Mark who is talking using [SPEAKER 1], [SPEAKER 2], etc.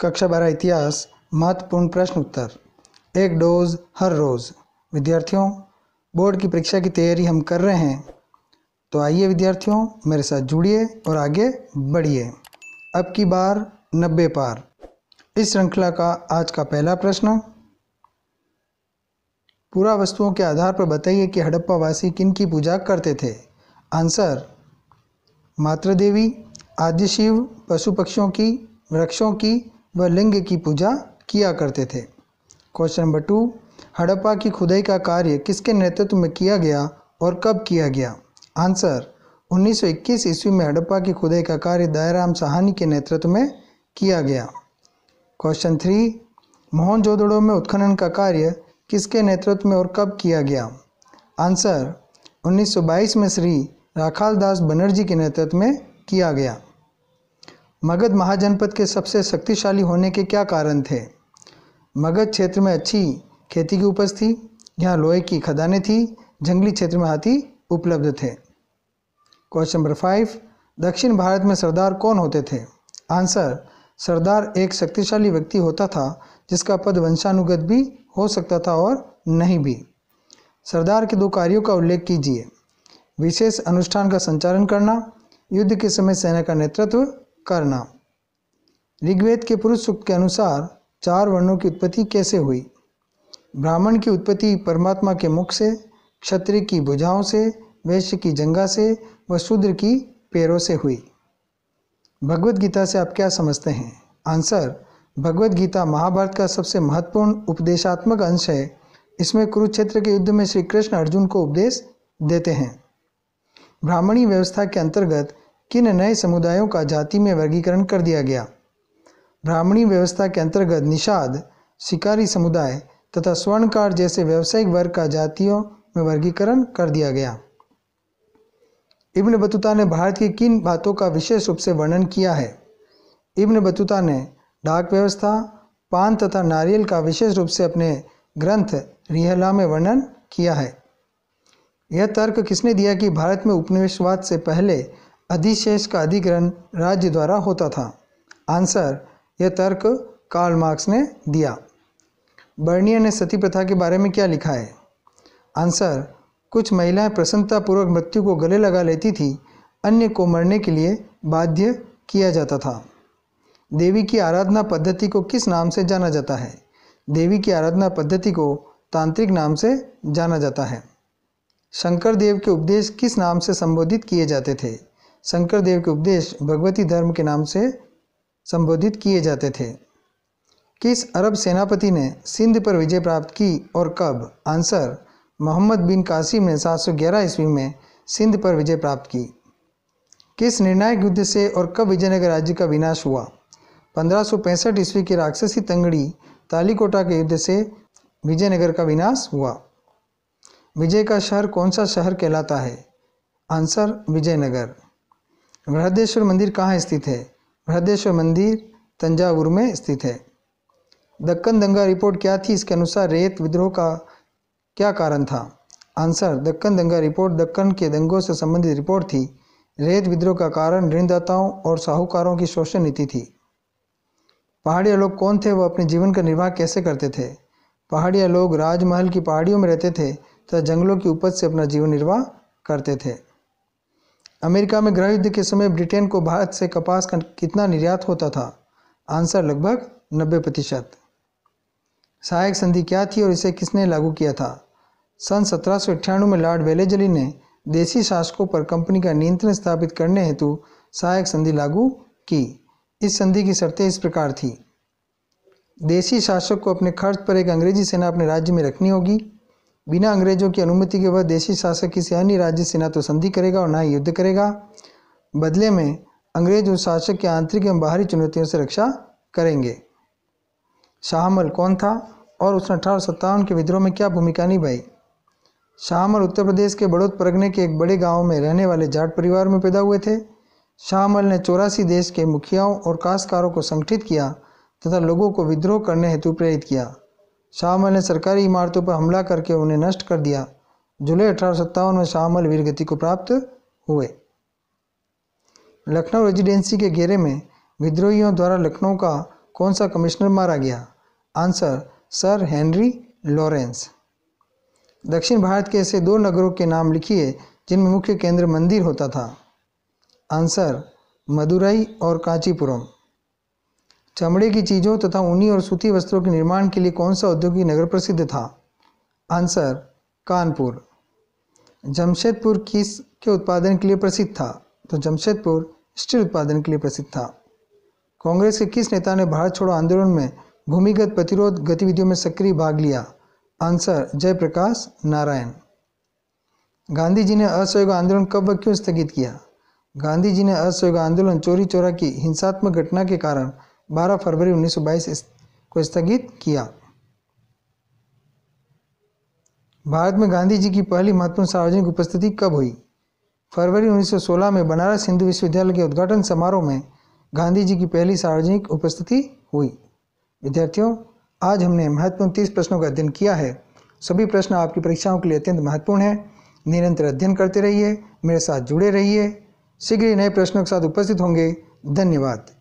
[SPEAKER 1] कक्षा बारह इतिहास महत्वपूर्ण प्रश्न उत्तर एक डोज हर रोज़ विद्यार्थियों बोर्ड की परीक्षा की तैयारी हम कर रहे हैं तो आइए विद्यार्थियों मेरे साथ जुड़िए और आगे बढ़िए अब की बार नब्बे पार इस श्रृंखला का आज का पहला प्रश्न पूरा वस्तुओं के आधार पर बताइए कि हड़प्पा वासी किन की पूजा करते थे आंसर मातृदेवी आदिशिव पशु पक्षियों की वृक्षों की व लिंग की पूजा किया करते थे क्वेश्चन नंबर टू हड़प्पा की खुदाई का कार्य किसके नेतृत्व में किया गया और कब किया गया आंसर 1921 ईस्वी में हड़प्पा की खुदाई का कार्य दयाराम सहानी के नेतृत्व में किया गया क्वेश्चन थ्री मोहनजोदड़ो में उत्खनन का कार्य किसके नेतृत्व में और कब किया गया आंसर 1922 में श्री राखाल दास बनर्जी के नेतृत्व में किया गया मगध महाजनपद के सबसे शक्तिशाली होने के क्या कारण थे मगध क्षेत्र में अच्छी खेती की उपज थी यहाँ लोहे की खदानें थी जंगली क्षेत्र में हाथी उपलब्ध थे क्वेश्चन नंबर फाइव दक्षिण भारत में सरदार कौन होते थे आंसर सरदार एक शक्तिशाली व्यक्ति होता था जिसका पद वंशानुगत भी हो सकता था और नहीं भी सरदार के दो कार्यों का उल्लेख कीजिए विशेष अनुष्ठान का संचालन करना युद्ध के समय सेना का नेतृत्व करना ऋग्वेद के पुरुष सूक्त के अनुसार चार वर्णों की उत्पत्ति कैसे हुई ब्राह्मण की उत्पत्ति परमात्मा के मुख से क्षत्रिय की भुजाओं से वैश्य की जंगा से व शूद्र की पैरों से हुई भगवत गीता से आप क्या समझते हैं आंसर भगवत गीता महाभारत का सबसे महत्वपूर्ण उपदेशात्मक अंश है इसमें कुरुक्षेत्र के युद्ध में श्री कृष्ण अर्जुन को उपदेश देते हैं ब्राह्मणी व्यवस्था के अंतर्गत किन नए समुदायों का जाति में वर्गीकरण कर दिया गया ब्राह्मणी व्यवस्था के अंतर्गत निषाद शिकारी समुदाय तथा स्वर्णकार जैसे व्यावसायिक वर्ग का जातियों में वर्गीकरण कर दिया गया इब्न बतूता ने भारत की किन बातों का विशेष रूप से वर्णन किया है इब्न बतूता ने डाक व्यवस्था पान तथा नारियल का विशेष रूप से अपने ग्रंथ रिहला में वर्णन किया है यह तर्क किसने दिया कि भारत में उपनिवेशवाद से पहले अधिशेष का अधिग्रहण राज्य द्वारा होता था आंसर यह तर्क कार्ल मार्क्स ने दिया बर्निया ने सती प्रथा के बारे में क्या लिखा है आंसर कुछ महिलाएं प्रसन्नतापूर्वक मृत्यु को गले लगा लेती थी अन्य को मरने के लिए बाध्य किया जाता था देवी की आराधना पद्धति को किस नाम से जाना जाता है देवी की आराधना पद्धति को तांत्रिक नाम से जाना जाता है शंकर देव के उपदेश किस नाम से संबोधित किए जाते थे शंकर देव के उपदेश भगवती धर्म के नाम से संबोधित किए जाते थे किस अरब सेनापति ने सिंध पर विजय प्राप्त की और कब आंसर मोहम्मद बिन कासिम ने 711 ईस्वी में सिंध पर विजय प्राप्त की किस निर्णायक युद्ध से और कब विजयनगर राज्य का विनाश हुआ पंद्रह ईस्वी की राक्षसी तंगड़ी तालीकोटा के युद्ध से विजयनगर का विनाश हुआ विजय का शहर कौन सा शहर कहलाता है आंसर विजयनगर बृहदेश्वर मंदिर कहाँ स्थित है बृहदेश्वर मंदिर तंजावुर में स्थित है दक्कन दंगा रिपोर्ट क्या थी इसके अनुसार रेत विद्रोह का क्या कारण था आंसर दक्कन दंगा रिपोर्ट दक्कन के दंगों से संबंधित रिपोर्ट थी रेत विद्रोह का कारण ऋणदाताओं और साहूकारों की शोषण नीति थी पहाड़िया लोग कौन थे वह अपने जीवन का निर्वाह कैसे करते थे पहाड़िया लोग राजमहल की पहाड़ियों में रहते थे तथा जंगलों की उपज से अपना जीवन निर्वाह करते थे अमेरिका में गृह युद्ध के समय ब्रिटेन को भारत से कपास का कितना निर्यात होता था आंसर लगभग नब्बे प्रतिशत सहायक संधि क्या थी और इसे किसने लागू किया था सन सत्रह में लॉर्ड वेलेजली ने देसी शासकों पर कंपनी का नियंत्रण स्थापित करने हेतु सहायक संधि लागू की इस संधि की शर्तें इस प्रकार थी देसी शासक को अपने खर्च पर एक अंग्रेजी सेना अपने राज्य में रखनी होगी बिना अंग्रेजों की अनुमति के वह देशी शासक किसी अन्य राज्य से ना तो संधि करेगा और ना ही युद्ध करेगा बदले में अंग्रेज उस शासक के आंतरिक एवं बाहरी चुनौतियों से रक्षा करेंगे शाहमल कौन था और उसने अठारह के विद्रोह में क्या भूमिका निभाई शाहमल उत्तर प्रदेश के बड़ोद परगने के एक बड़े गांव में रहने वाले जाट परिवार में पैदा हुए थे शाहमल ने चौरासी देश के मुखियाओं और काशकारों को संगठित किया तथा लोगों को विद्रोह करने हेतु प्रेरित किया शाहमल ने सरकारी इमारतों पर हमला करके उन्हें नष्ट कर दिया जुलाई अठारह में शाहमल वीरगति को प्राप्त हुए लखनऊ रेजिडेंसी के घेरे में विद्रोहियों द्वारा लखनऊ का कौन सा कमिश्नर मारा गया आंसर सर हेनरी लॉरेंस दक्षिण भारत के ऐसे दो नगरों के नाम लिखिए जिनमें मुख्य केंद्र मंदिर होता था आंसर मदुरई और कांचीपुरम चमड़े की चीज़ों तथा ऊनी और सूती वस्त्रों के निर्माण के लिए कौन सा औद्योगिक नगर प्रसिद्ध था आंसर कानपुर जमशेदपुर किस के उत्पादन के लिए प्रसिद्ध था तो जमशेदपुर स्टील उत्पादन के लिए प्रसिद्ध था कांग्रेस के किस नेता ने भारत छोड़ो आंदोलन में भूमिगत प्रतिरोध गतिविधियों में सक्रिय भाग लिया आंसर जयप्रकाश नारायण गांधी जी ने असहयोग आंदोलन कब व क्यों स्थगित किया गांधी जी ने असहयोग आंदोलन चोरी चोरा की हिंसात्मक घटना के कारण 12 फरवरी 1922 को स्थगित किया भारत में गांधी जी की पहली महत्वपूर्ण सार्वजनिक उपस्थिति कब हुई फरवरी 1916 में बनारस हिंदू विश्वविद्यालय के उद्घाटन समारोह में गांधी जी की पहली सार्वजनिक उपस्थिति हुई विद्यार्थियों आज हमने महत्वपूर्ण तीस प्रश्नों का अध्ययन किया है सभी प्रश्न आपकी परीक्षाओं के लिए अत्यंत महत्वपूर्ण है निरंतर अध्ययन करते रहिए मेरे साथ जुड़े रहिए शीघ्र ही नए प्रश्नों के साथ उपस्थित होंगे धन्यवाद